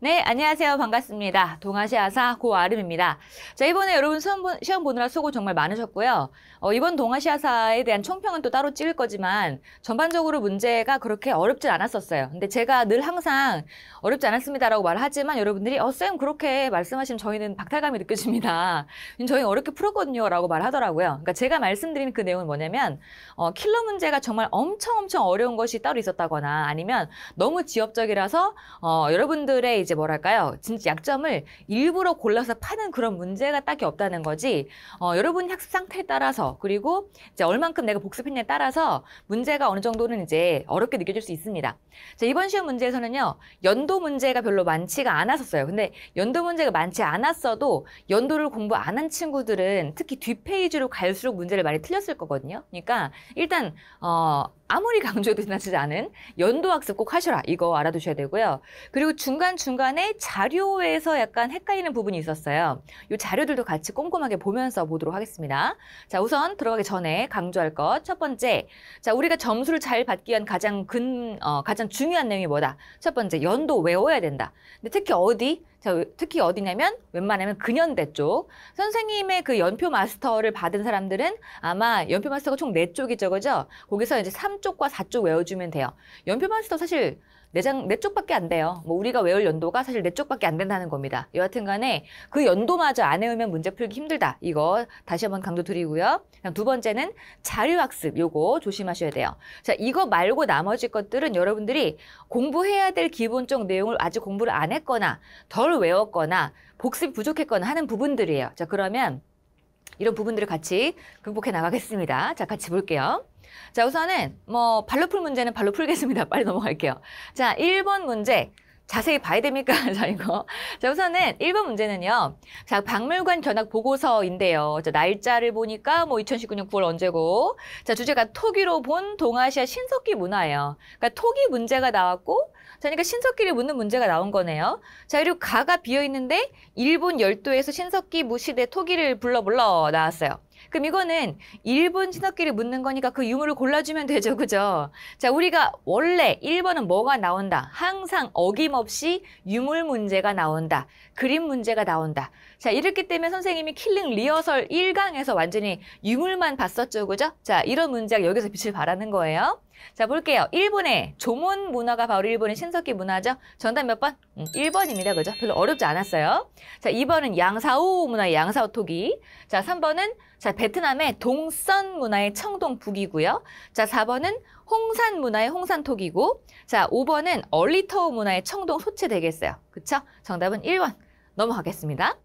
네, 안녕하세요. 반갑습니다. 동아시아사 고아름입니다. 자, 이번에 여러분 시험, 보, 시험 보느라 수고 정말 많으셨고요. 어, 이번 동아시아사에 대한 총평은 또 따로 찍을 거지만 전반적으로 문제가 그렇게 어렵진 않았었어요. 근데 제가 늘 항상 어렵지 않았습니다라고 말하지만 여러분들이 어, 쌤 그렇게 말씀하시면 저희는 박탈감이 느껴집니다. 저희 는 어렵게 풀었거든요. 라고 말하더라고요. 그러니까 제가 말씀드린 그 내용은 뭐냐면 어, 킬러 문제가 정말 엄청 엄청 어려운 것이 따로 있었다거나 아니면 너무 지엽적이라서 어, 여러분들의 이제 뭐랄까요? 진짜 약점을 일부러 골라서 파는 그런 문제가 딱히 없다는 거지. 어, 여러분 학습 상태에 따라서 그리고 이제 얼만큼 내가 복습했냐에 따라서 문제가 어느 정도는 이제 어렵게 느껴질 수 있습니다. 자, 이번 시험 문제에서는요. 연도 문제가 별로 많지가 않았었어요. 근데 연도 문제가 많지 않았어도 연도를 공부 안 한 친구들은 특히 뒷페이지로 갈수록 문제를 많이 틀렸을 거거든요. 그러니까 일단 어, 아무리 강조해도 지나치지 않은 연도 학습 꼭 하셔라. 이거 알아두셔야 되고요. 그리고 중간중간 중간에 자료에서 약간 헷갈리는 부분이 있었어요. 이 자료들도 같이 꼼꼼하게 보면서 보도록 하겠습니다. 자, 우선 들어가기 전에 강조할 것 첫 번째, 자 우리가 점수를 잘 받기 위한 가장 근 어, 가장 중요한 내용이 뭐다? 첫 번째, 연도 외워야 된다. 근데 특히 어디? 자, 특히 어디냐면 웬만하면 근현대 쪽. 선생님의 그 연표 마스터를 받은 사람들은 아마 연표 마스터가 총 네쪽이죠 그죠? 거기서 이제 삼쪽과사 쪽 외워주면 돼요. 연표 마스터 사실 내장 4쪽밖에 안 돼요. 뭐 우리가 외울 연도 정도가 사실 내 쪽밖에 안 된다는 겁니다. 여하튼 간에 그 연도마저 안 해오면 문제 풀기 힘들다. 이거 다시 한번 강조 드리고요. 두 번째는 자료학습. 요거 조심하셔야 돼요. 자, 이거 말고 나머지 것들은 여러분들이 공부해야 될 기본적 내용을 아직 공부를 안 했거나 덜 외웠거나 복습이 부족했거나 하는 부분들이에요. 자, 그러면 이런 부분들을 같이 극복해 나가겠습니다. 자, 같이 볼게요. 자, 우선은 뭐 발로 풀 문제는 발로 풀겠습니다. 빨리 넘어갈게요. 자, 1번 문제. 자세히 봐야 됩니까? 자, 이거. 자, 우선은 1번 문제는요. 자, 박물관 견학 보고서인데요. 자, 날짜를 보니까 뭐 2019년 9월 언제고. 자, 주제가 토기로 본 동아시아 신석기 문화예요. 그러니까 토기 문제가 나왔고, 자, 그러니까 신석기를 묻는 문제가 나온 거네요. 자, 그리고 가가 비어 있는데 일본 열도에서 신석기 무시대 토기를 불러 불러 나왔어요. 그럼 이거는 일본 신석기를 묻는 거니까 그 유물을 골라주면 되죠. 그죠? 자, 우리가 원래 1번은 뭐가 나온다? 항상 어김없이 유물 문제가 나온다. 그림 문제가 나온다. 자, 이렇기 때문에 선생님이 킬링 리허설 1강에서 완전히 유물만 봤었죠. 그죠? 자, 이런 문제가 여기서 빛을 발하는 거예요. 자, 볼게요. 일본의 조문 문화가 바로 일본의 신석기 문화죠. 정답 몇 번? 음, 1번입니다. 그죠? 별로 어렵지 않았어요. 자, 2번은 양사오 문화의 양사오 토기. 자, 3번은 자, 베트남의 동선 문화의 청동 북이고요. 자, 4번은 홍산 문화의 홍산 토기고. 자, 5번은 얼리터우 문화의 청동 소체 되겠어요. 그쵸? 정답은 1번. 넘어가겠습니다.